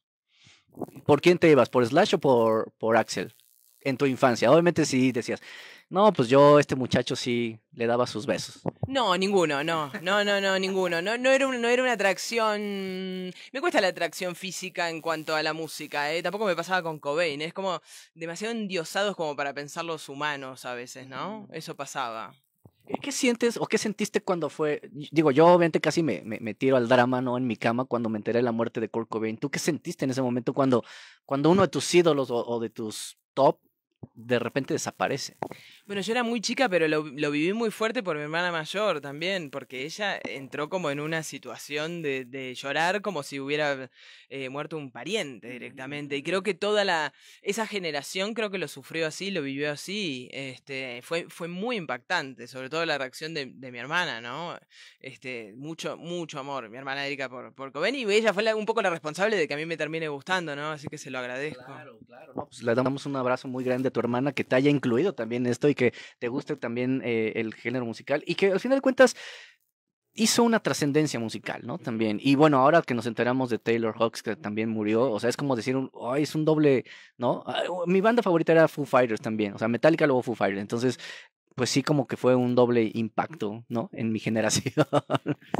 ¿Por quién te ibas? ¿Por Slash o por, por Axel? En tu infancia. Obviamente sí decías, no, pues yo este muchacho sí le daba sus besos. No, ninguno, no, no, no, no, ninguno. No, no, era, no era una atracción... Me cuesta la atracción física en cuanto a la música, ¿eh? Tampoco me pasaba con Cobain, es como demasiado endiosados como para pensar los humanos a veces, ¿no? Mm. Eso pasaba. ¿Qué sientes o qué sentiste cuando fue? Digo, yo obviamente casi me, me, tiro al drama, ¿no? En mi cama cuando me enteré de la muerte de Kurt Cobain. ¿Tú qué sentiste en ese momento cuando, cuando uno de tus ídolos o de tus top de repente desaparece? Bueno, yo era muy chica, pero lo, lo, viví muy fuerte por mi hermana mayor también, porque ella entró como en una situación de, de llorar como si hubiera eh, muerto un pariente mm, directamente. Y mm, creo mm. que toda la, esa generación creo que lo sufrió así, lo vivió así. Este, fue, fue muy impactante, sobre todo la reacción de, mi hermana, ¿no? Este, mucho, mucho amor, mi hermana Erika por, por y ella fue un poco la responsable de que a mí me termine gustando, ¿no? Así que se lo agradezco. Claro, claro. Pues, le damos un abrazo muy grande a tu hermana que te haya incluido también esto y que te guste también eh, el género musical y que al final de cuentas hizo una trascendencia musical, ¿no? También. Y bueno, ahora que nos enteramos de Taylor Hawks, que también murió, o sea, es como decir, ay es un doble, ¿no? Ah, mi banda favorita era Foo Fighters también, o sea, Metallica luego Foo Fighters. Entonces, pues sí, como que fue un doble impacto, ¿no? En mi generación.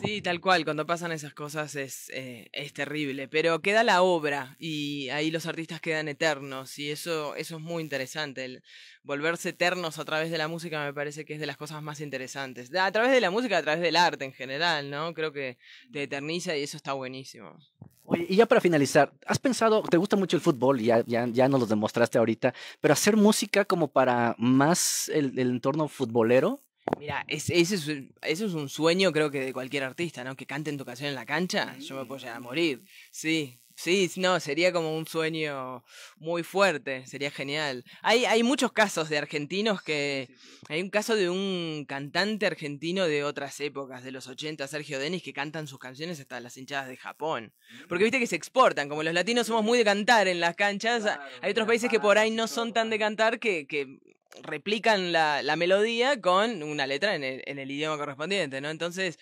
Sí, tal cual, cuando pasan esas cosas es, eh, es terrible, pero queda la obra y ahí los artistas quedan eternos y eso, eso es muy interesante. El, volverse eternos a través de la música me parece que es de las cosas más interesantes. A través de la música, a través del arte en general, ¿no? Creo que te eterniza y eso está buenísimo. Oye, y ya para finalizar, ¿has pensado, te gusta mucho el fútbol, ya, ya, ya nos lo demostraste ahorita, pero hacer música como para más el, entorno futbolero? Mira, ese es, eso es un sueño creo que de cualquier artista, ¿no? Que cante en tu canción en la cancha, yo me puedo a morir. Sí, Sí, no, sería como un sueño muy fuerte, sería genial. Hay, hay muchos casos de argentinos que... Hay un caso de un cantante argentino de otras épocas, de los 80, Sergio Denis, que cantan sus canciones hasta las hinchadas de Japón. Porque viste mm. que se exportan, como los latinos somos muy de cantar en las canchas, hay otros países que por ah, ahí no son tan de cantar que, que replican la, la, melodía con una letra en el, en el, idioma correspondiente, ¿no? Entonces,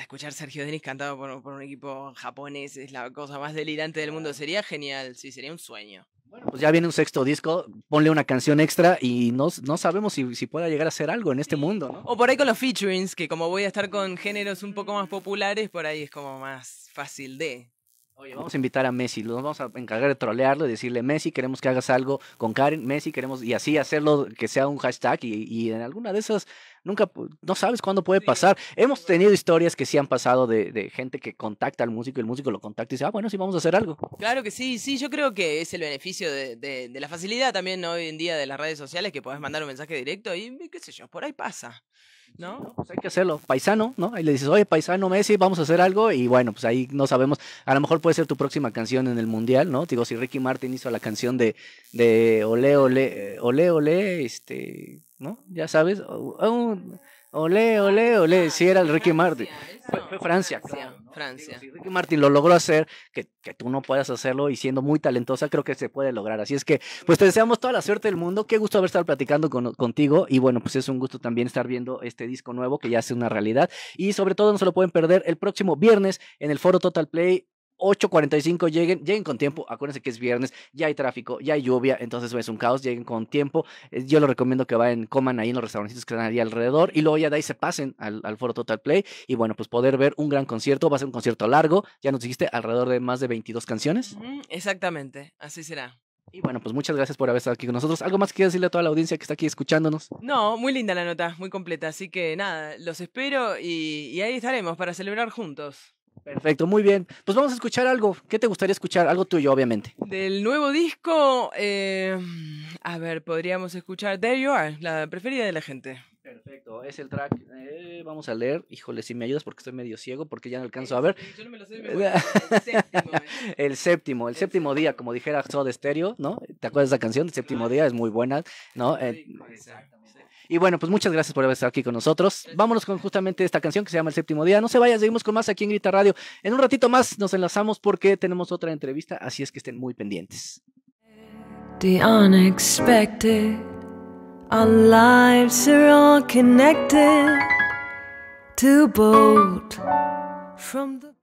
escuchar Sergio Denis cantado por, por, un equipo japonés es la cosa más delirante del mundo. Sería genial, sí, sería un sueño. Bueno, pues ya viene un sexto disco, ponle una canción extra y no, no sabemos si, si pueda llegar a ser algo en este mundo, ¿no? O por ahí con los featurings, que como voy a estar con géneros un poco más populares, por ahí es como más fácil de. Oye, vamos a invitar a Messi, nos vamos a encargar de trolearlo y decirle, Messi, queremos que hagas algo con Karen, Messi, queremos, y así hacerlo que sea un hashtag y, y en alguna de esas nunca, no sabes cuándo puede pasar. Hemos tenido historias que sí han pasado de, de, gente que contacta al músico y el músico lo contacta y dice, ah, bueno, sí, vamos a hacer algo. Claro que sí, sí, yo creo que es el beneficio de, de, de la facilidad también hoy en día de las redes sociales que podés mandar un mensaje directo y qué sé yo, por ahí pasa. No, pues hay que hacerlo. Paisano, ¿no? Ahí le dices, oye, paisano Messi, vamos a hacer algo. Y bueno, pues ahí no sabemos. A lo mejor puede ser tu próxima canción en el mundial, ¿no? Digo, si Ricky Martin hizo la canción de, de Ole, Ole, Ole, Ole, este, ¿no? Ya sabes. Olé, ole, Ole, era el Ricky Martin. Fue, Francia, Francia. lo logró hacer, que, tú no puedas hacerlo y siendo muy talentosa, creo que se puede lograr. Así es que, pues te deseamos toda la suerte del mundo. Qué gusto haber estado platicando contigo. Y bueno, pues es un gusto también estar viendo este disco nuevo que ya es una realidad. Y sobre todo, no se lo pueden perder el próximo viernes en el foro Total Play 8.45 lleguen, lleguen con tiempo, acuérdense que es viernes, ya hay tráfico, ya hay lluvia, entonces es un caos, lleguen con tiempo, eh, yo les recomiendo que vayan, coman ahí en los restaurantes que están ahí alrededor y luego ya de ahí se pasen al, foro Total Play y bueno, pues poder ver un gran concierto, va a ser un concierto largo, ya nos dijiste, alrededor de más de 22 canciones. exactamente, así será. Y bueno, pues muchas gracias por haber estado aquí con nosotros. ¿Algo más que decirle a toda la audiencia que está aquí escuchándonos? No, muy linda la nota, muy completa. Así que nada, los espero y ahí estaremos para celebrar juntos. Perfecto, muy bien. Pues vamos a escuchar algo. ¿Qué te gustaría escuchar? Algo tuyo, obviamente. Del nuevo disco, eh, a ver, podríamos escuchar There You Are, la preferida de la gente. Perfecto, es el track. Eh, vamos a leer. Híjole, si me ayudas porque estoy medio ciego, porque ya no alcanzo a ver. Yo no me lo sé, el séptimo. El séptimo, el, séptimo día, como dijera de estéreo, ¿no? ¿Te acuerdas de esa canción? El séptimo día es muy buena, ¿no? Eh, exacto. Y bueno, pues muchas gracias por haber estado aquí con nosotros. Vámonos con justamente esta canción que se llama El Séptimo Día. No se vayan, seguimos con más aquí en Grita Radio. En un ratito más nos enlazamos porque tenemos otra entrevista, así es que estén muy pendientes. The from